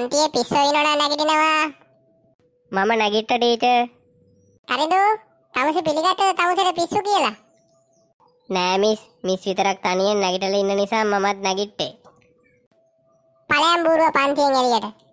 පන්තියේ පිස්සු විනෝඩා නැගිටිනවා. මම නැගිට ටීචර්. හරිද? තවස පිළිගත්ත තවසර පිස්සු කියලා. නෑ මිස්, මිස් විතරක් තනියෙන් නැගිටලා ඉන්න නිසා මමත් නැගිට්ටේ. පළයන් බූරුව පන්තියෙන් එළියට.